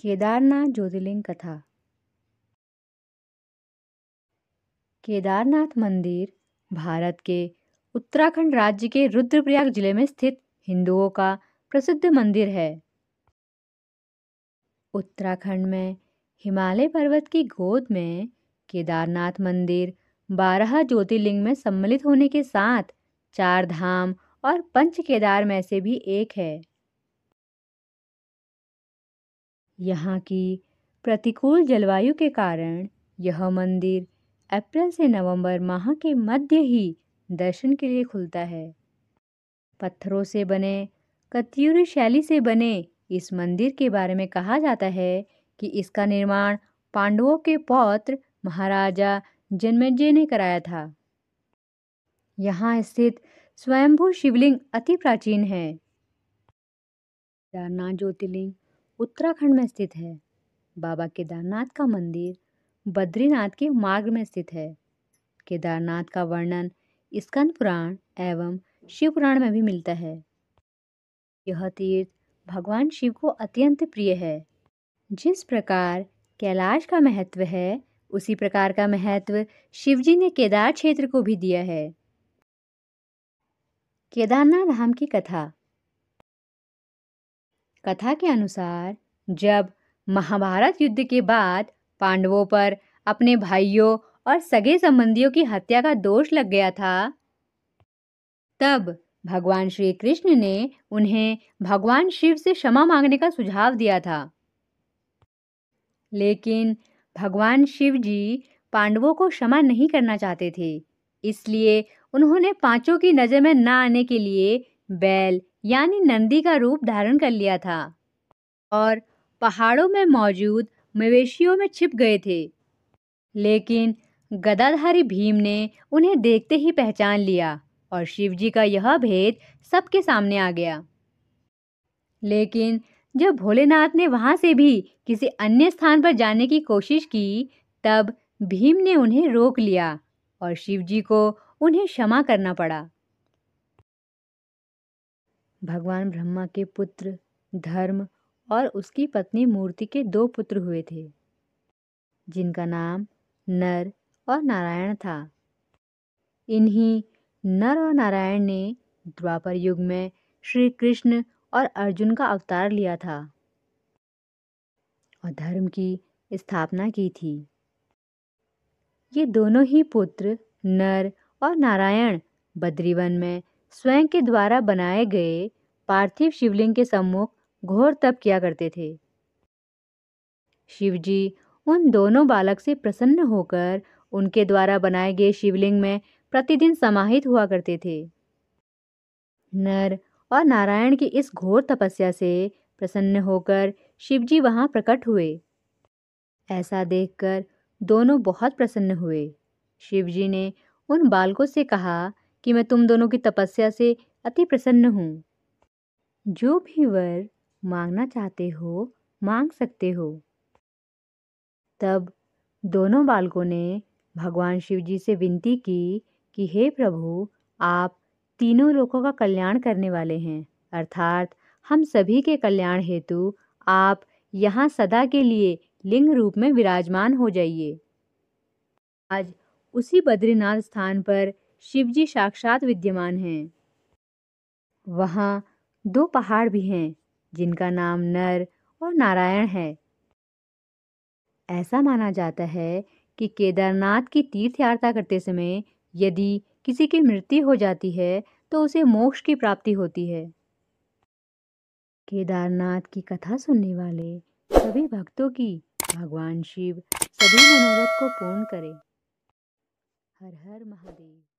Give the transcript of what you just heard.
केदारनाथ ज्योतिर्लिंग कथा केदारनाथ मंदिर भारत के उत्तराखंड राज्य के रुद्रप्रयाग जिले में स्थित हिंदुओं का प्रसिद्ध मंदिर है उत्तराखंड में हिमालय पर्वत की गोद में केदारनाथ मंदिर बारह ज्योतिर्लिंग में सम्मिलित होने के साथ चार धाम और पंच केदार में से भी एक है यहाँ की प्रतिकूल जलवायु के कारण यह मंदिर अप्रैल से नवंबर माह के मध्य ही दर्शन के लिए खुलता है पत्थरों से बने कत्यूरी शैली से बने इस मंदिर के बारे में कहा जाता है कि इसका निर्माण पांडवों के पौत्र महाराजा जन्मेजय ने कराया था यहाँ स्थित स्वयंभू शिवलिंग अति प्राचीन है केदारनाथ ज्योतिर्लिंग उत्तराखंड में स्थित है बाबा केदारनाथ का मंदिर बद्रीनाथ के मार्ग में स्थित है केदारनाथ का वर्णन स्कंद पुराण एवं शिव पुराण में भी मिलता है यह तीर्थ भगवान शिव को अत्यंत प्रिय है जिस प्रकार कैलाश का महत्व है उसी प्रकार का महत्व शिवजी ने केदार क्षेत्र को भी दिया है केदारनाथ धाम की कथा कथा के अनुसार जब महाभारत युद्ध के बाद पांडवों पर अपने भाइयों और सगे संबंधियों की हत्या का दोष लग गया था तब भगवान श्री कृष्ण ने उन्हें भगवान शिव से क्षमा मांगने का सुझाव दिया था लेकिन भगवान शिव जी पांडवों को क्षमा नहीं करना चाहते थे इसलिए उन्होंने पांचों की नज़र में न आने के लिए बैल यानी नंदी का रूप धारण कर लिया था और पहाड़ों में मौजूद मवेशियों में छिप गए थे लेकिन गदाधारी भीम ने उन्हें देखते ही पहचान लिया और शिवजी का यह भेद सबके सामने आ गया लेकिन जब भोलेनाथ ने वहां से भी किसी अन्य स्थान पर जाने की कोशिश की तब भीम ने उन्हें रोक लिया और शिवजी को उन्हें क्षमा करना पड़ा भगवान ब्रह्मा के पुत्र धर्म और उसकी पत्नी मूर्ति के दो पुत्र हुए थे जिनका नाम नर और नारायण था इन्हीं नर और नारायण ने द्वापर युग में श्री कृष्ण और अर्जुन का अवतार लिया था और धर्म की स्थापना की थी ये दोनों ही पुत्र नर और नारायण बद्रीवन में स्वयं के द्वारा बनाए गए पार्थिव शिवलिंग के सम्मुख घोर तप किया करते थे शिवजी उन दोनों बालक से प्रसन्न होकर उनके द्वारा बनाए गए शिवलिंग में प्रतिदिन समाहित हुआ करते थे नर और नारायण की इस घोर तपस्या से प्रसन्न होकर शिवजी वहां प्रकट हुए ऐसा देखकर दोनों बहुत प्रसन्न हुए शिवजी ने उन बालकों से कहा कि मैं तुम दोनों की तपस्या से अति प्रसन्न हूँ जो भी वर मांगना चाहते हो मांग सकते हो तब दोनों बालकों ने भगवान शिव जी से विनती की कि हे प्रभु आप तीनों लोगों का कल्याण करने वाले हैं अर्थात हम सभी के कल्याण हेतु आप यहाँ सदा के लिए लिंग रूप में विराजमान हो जाइए आज उसी बद्रीनाथ स्थान पर शिवजी साक्षात विद्यमान हैं वहाँ दो पहाड़ भी हैं जिनका नाम नर और नारायण है ऐसा माना जाता है कि केदारनाथ की तीर्थ यात्रा करते समय यदि किसी की मृत्यु हो जाती है तो उसे मोक्ष की प्राप्ति होती है केदारनाथ की कथा सुनने वाले सभी भक्तों की भगवान शिव सभी मनोरथ को पूर्ण करे हर हर महादेव